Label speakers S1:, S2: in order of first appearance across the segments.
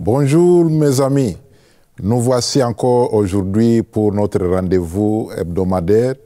S1: Bonjour mes amis, nous voici encore aujourd'hui pour notre rendez-vous hebdomadaire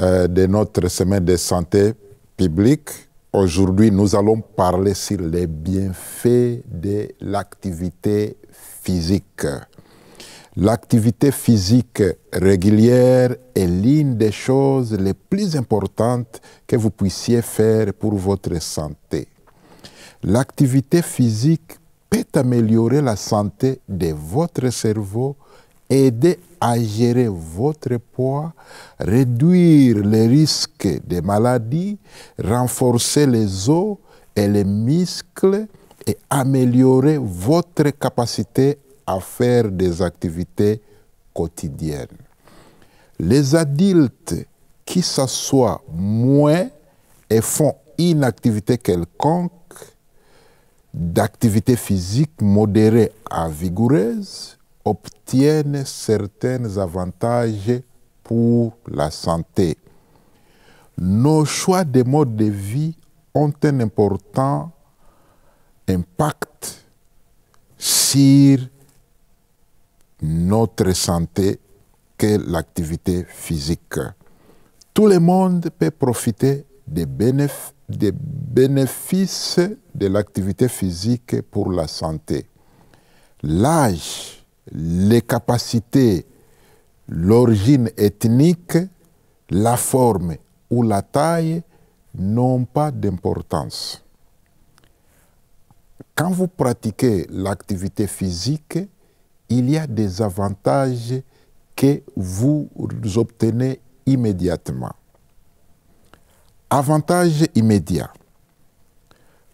S1: euh, de notre semaine de santé publique. Aujourd'hui, nous allons parler sur les bienfaits de l'activité physique. L'activité physique régulière est l'une des choses les plus importantes que vous puissiez faire pour votre santé. L'activité physique peut améliorer la santé de votre cerveau, aider à gérer votre poids, réduire les risques de maladies, renforcer les os et les muscles et améliorer votre capacité à faire des activités quotidiennes. Les adultes qui s'assoient moins et font une activité quelconque d'activité physique modérée à vigoureuse obtiennent certains avantages pour la santé. Nos choix de mode de vie ont un important impact sur notre santé que l'activité physique. Tout le monde peut profiter des bénéfices des bénéfices de l'activité physique pour la santé. L'âge, les capacités, l'origine ethnique, la forme ou la taille n'ont pas d'importance. Quand vous pratiquez l'activité physique, il y a des avantages que vous obtenez immédiatement. Avantages immédiats.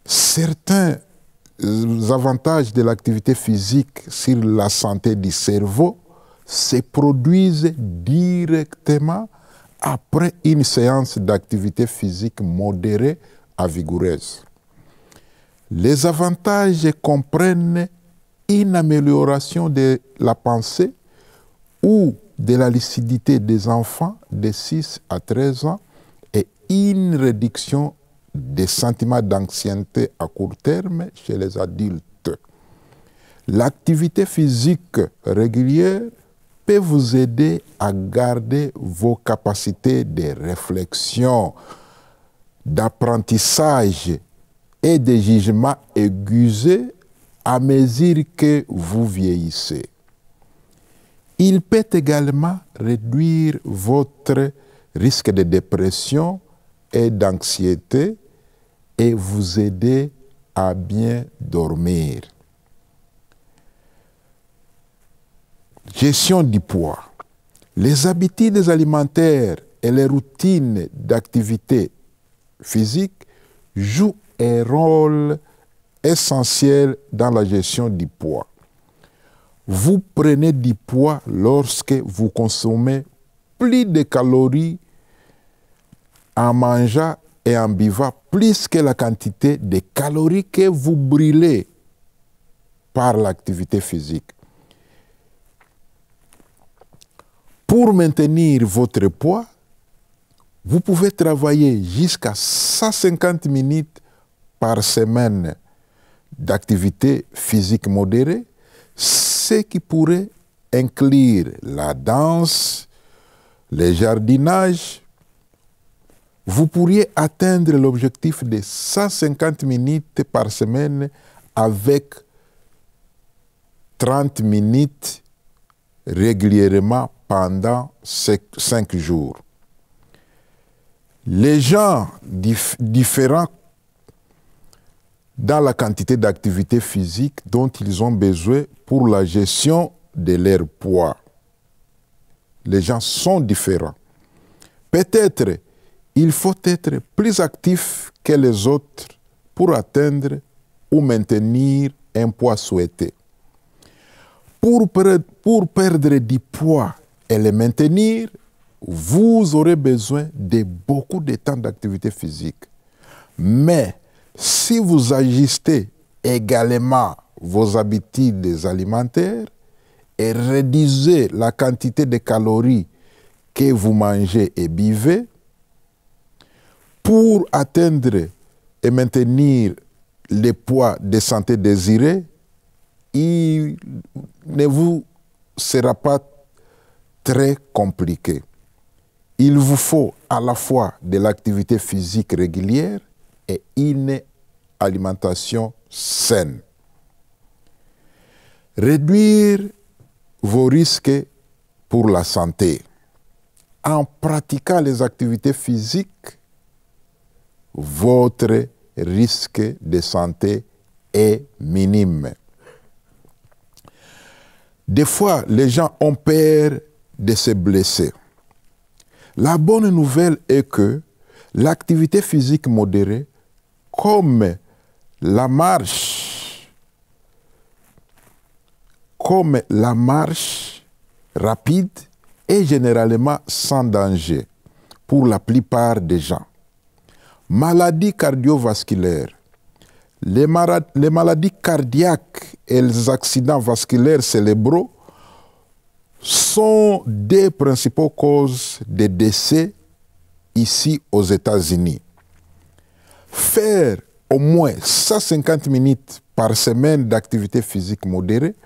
S1: Certains euh, avantages de l'activité physique sur la santé du cerveau se produisent directement après une séance d'activité physique modérée à vigoureuse. Les avantages comprennent une amélioration de la pensée ou de la lucidité des enfants de 6 à 13 ans, une réduction des sentiments d'anxiété à court terme chez les adultes. L'activité physique régulière peut vous aider à garder vos capacités de réflexion, d'apprentissage et de jugement aiguisés à mesure que vous vieillissez. Il peut également réduire votre risque de dépression et d'anxiété et vous aider à bien dormir. Gestion du poids. Les habitudes alimentaires et les routines d'activité physique jouent un rôle essentiel dans la gestion du poids. Vous prenez du poids lorsque vous consommez plus de calories en mangeant et en buvant plus que la quantité de calories que vous brûlez par l'activité physique. Pour maintenir votre poids, vous pouvez travailler jusqu'à 150 minutes par semaine d'activité physique modérée, ce qui pourrait inclure la danse, le jardinage, vous pourriez atteindre l'objectif de 150 minutes par semaine avec 30 minutes régulièrement pendant 5 jours. Les gens différents dans la quantité d'activité physique dont ils ont besoin pour la gestion de leur poids. Les gens sont différents. Peut-être il faut être plus actif que les autres pour atteindre ou maintenir un poids souhaité. Pour, perdre du poids et le maintenir, vous aurez besoin de beaucoup de temps d'activité physique. Mais si vous ajustez également vos habitudes alimentaires et réduisez la quantité de calories que vous mangez et buvez, pour atteindre et maintenir les poids de santé désirés, il ne vous sera pas très compliqué. Il vous faut à la fois de l'activité physique régulière et une alimentation saine. Réduire vos risques pour la santé en pratiquant les activités physiques votre risque de santé est minime. Des fois, les gens ont peur de se blesser. La bonne nouvelle est que l'activité physique modérée, comme la marche, comme la marche rapide, est généralement sans danger pour la plupart des gens. Maladies cardiovasculaires. Les, maladies cardiaques et les accidents vasculaires cérébraux sont des principaux causes de décès ici aux États-Unis. Faire au moins 150 minutes par semaine d'activité physique modérée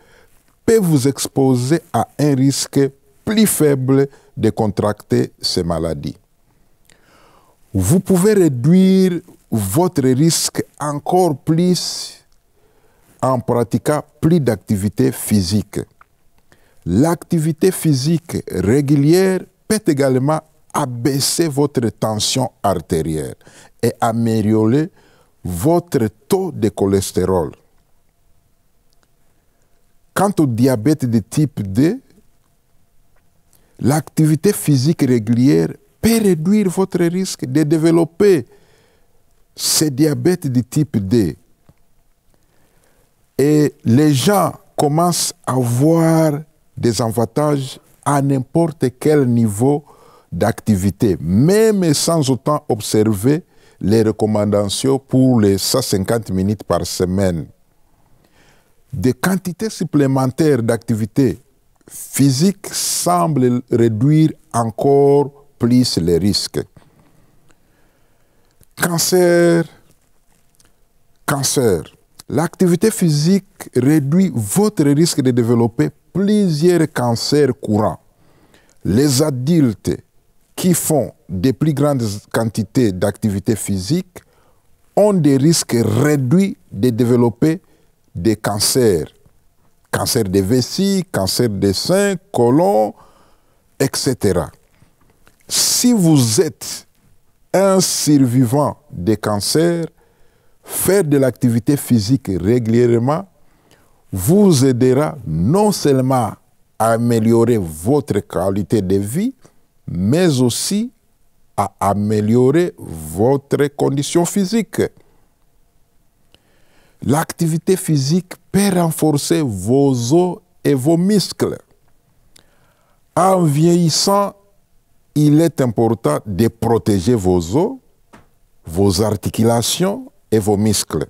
S1: peut vous exposer à un risque plus faible de contracter ces maladies vous pouvez réduire votre risque encore plus en pratiquant plus d'activité physique. L'activité physique régulière peut également abaisser votre tension artérielle et améliorer votre taux de cholestérol. Quant au diabète de type 2, l'activité physique régulière peut réduire votre risque de développer ce diabète de type D. Et les gens commencent à voir des avantages à n'importe quel niveau d'activité, même sans autant observer les recommandations pour les 150 minutes par semaine. Des quantités supplémentaires d'activité physique semblent réduire encore plus les risques. Cancer, cancer. L'activité physique réduit votre risque de développer plusieurs cancers courants. Les adultes qui font des plus grandes quantités d'activité physique ont des risques réduits de développer des cancers. Cancer des vessies, cancer des seins, colons, etc si vous êtes un survivant de cancer, faire de l'activité physique régulièrement vous aidera non seulement à améliorer votre qualité de vie, mais aussi à améliorer votre condition physique. L'activité physique peut renforcer vos os et vos muscles. En vieillissant, il est important de protéger vos os, vos articulations et vos muscles.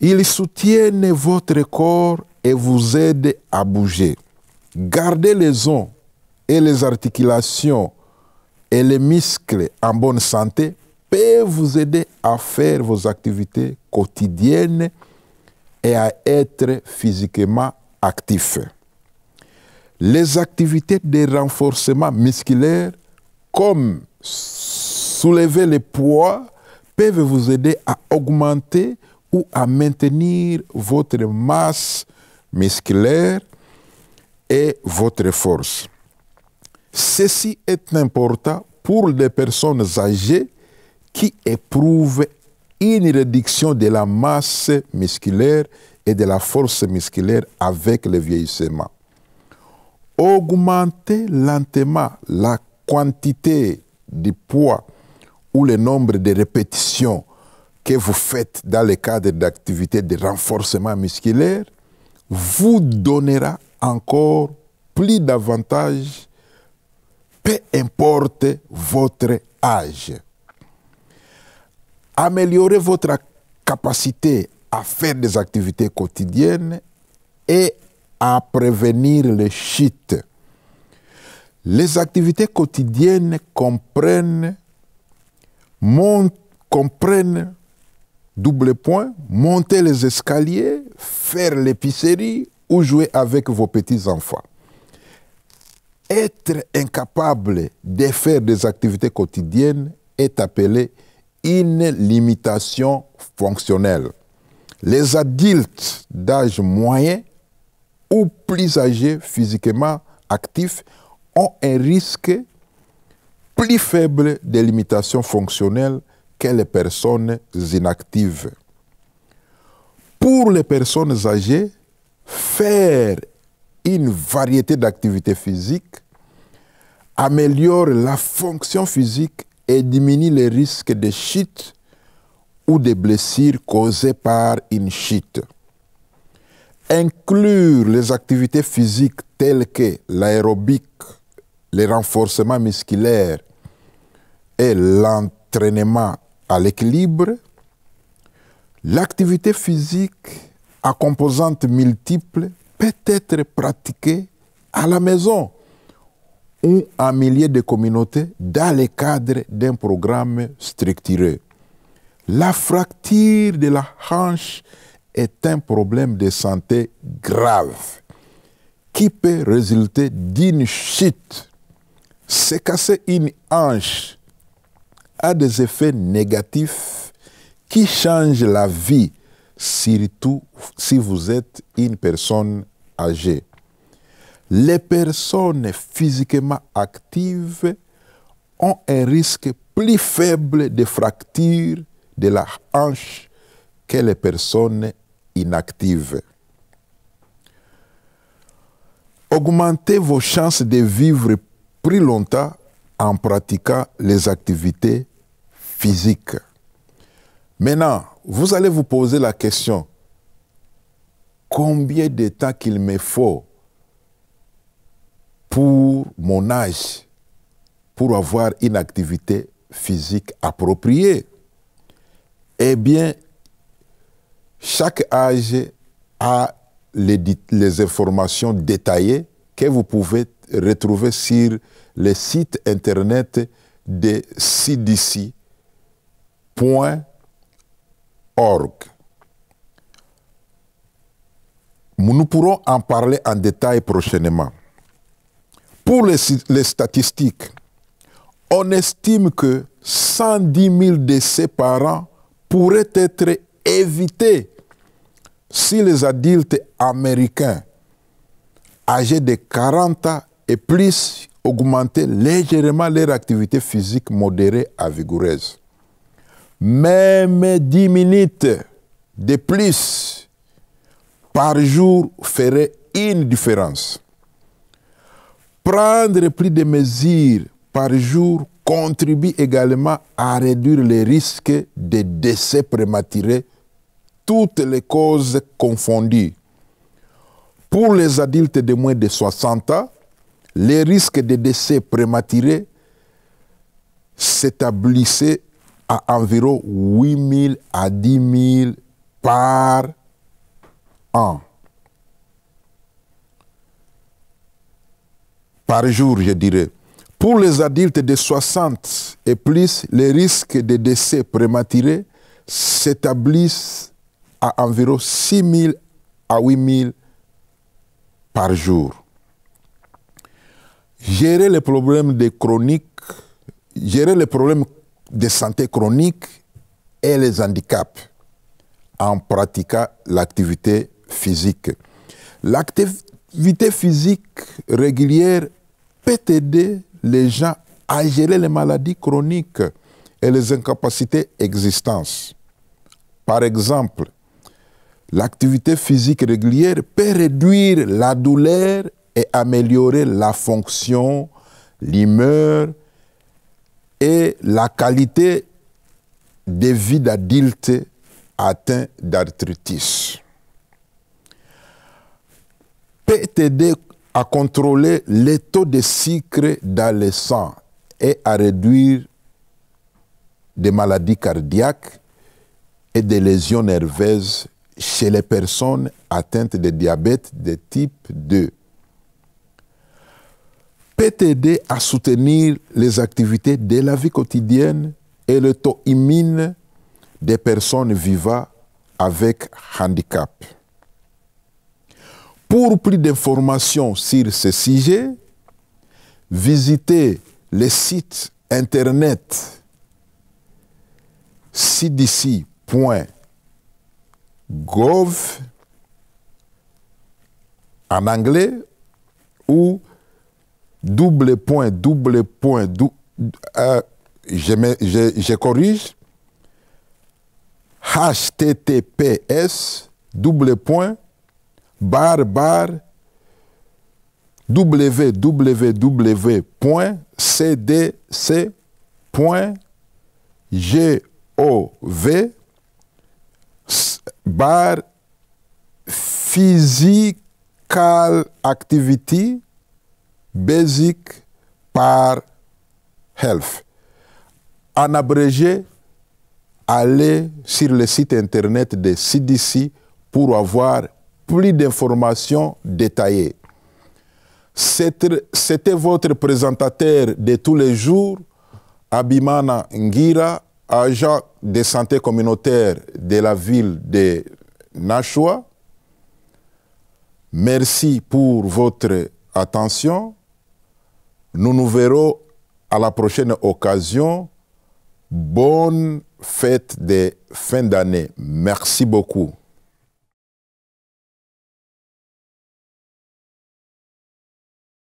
S1: Ils soutiennent votre corps et vous aident à bouger. Gardez les os et les articulations et les muscles en bonne santé peut vous aider à faire vos activités quotidiennes et à être physiquement actif les activités de renforcement musculaire comme soulever les poids peuvent vous aider à augmenter ou à maintenir votre masse musculaire et votre force. Ceci est important pour les personnes âgées qui éprouvent une réduction de la masse musculaire et de la force musculaire avec le vieillissement augmenter lentement la quantité de poids ou le nombre de répétitions que vous faites dans le cadre d'activités de renforcement musculaire vous donnera encore plus d'avantages, peu importe votre âge. Améliorer votre capacité à faire des activités quotidiennes et à prévenir les chutes. Les activités quotidiennes comprennent, comprennent double point, monter les escaliers, faire l'épicerie ou jouer avec vos petits-enfants. Être incapable de faire des activités quotidiennes est appelé une limitation fonctionnelle. Les adultes d'âge moyen ou plus âgés, physiquement actifs, ont un risque plus faible de limitations fonctionnelles que les personnes inactives. Pour les personnes âgées, faire une variété d'activités physiques améliore la fonction physique et diminue les risques de chute ou de blessures causées par une chute inclure les activités physiques telles que l'aérobic, les renforcements musculaires et l'entraînement à l'équilibre, l'activité physique à composantes multiples peut être pratiquée à la maison ou en milieu de communauté dans le cadre d'un programme structuré. La fracture de la hanche est un problème de santé grave qui peut résulter d'une chute. Se casser une hanche a des effets négatifs qui changent la vie, surtout si vous êtes une personne âgée. Les personnes physiquement actives ont un risque plus faible de fracture de la hanche que les personnes inactive. Augmentez vos chances de vivre plus longtemps en pratiquant les activités physiques. Maintenant, vous allez vous poser la question, combien de temps qu'il me faut pour mon âge, pour avoir une activité physique appropriée Eh bien, chaque âge a les, informations détaillées que vous pouvez retrouver sur le site internet de cdc.org. Nous pourrons en parler en détail prochainement. Pour les, les statistiques, on estime que 110 000 décès par an pourraient être éviter si les adultes américains âgés de 40 ans et plus augmentaient légèrement leur activité physique modérée à vigoureuse. Même 10 minutes de plus par jour ferait une différence. Prendre plus de mesures par jour contribue également à réduire les risques de décès prématurés toutes les causes confondues. Pour les adultes de moins de 60 ans, les risques de décès prématurés s'établissaient à environ 8 000 à 10 000 par an. Par jour, je dirais. Pour les adultes de 60 et plus, les risques de décès prématurés s'établissent à environ 6 000 à 8 000 par jour. Gérer les problèmes de chroniques, gérer les problèmes de santé chronique et les handicaps en pratiquant l'activité physique. L'activité physique régulière peut aider les gens à gérer les maladies chroniques et les incapacités existantes. Par exemple, L'activité physique régulière peut réduire la douleur et améliorer la fonction, l'humeur et la qualité de vie d'adultes atteints d'arthritis. Peut aider à contrôler les taux de sucre dans le sang et à réduire des maladies cardiaques et des lésions nerveuses chez les personnes atteintes de diabète de type 2 peut aider à soutenir les activités de la vie quotidienne et le taux immune des personnes vivant avec handicap. Pour plus d'informations sur ce sujet, visitez le site internet cdc.org. Gov, en anglais ou double point, double point, euh, je, je, corrige, https, double point, bar bar. www.cdc.gov bar physical activity, basic par health. En abrégé, allez sur le site internet de CDC pour avoir plus d'informations détaillées. C'était votre présentateur de tous les jours, Abimana Ngira, agent de santé communautaire de la ville de Nashua. Merci pour votre attention. Nous nous verrons à la prochaine occasion. Bonne fête de fin d'année. Merci beaucoup.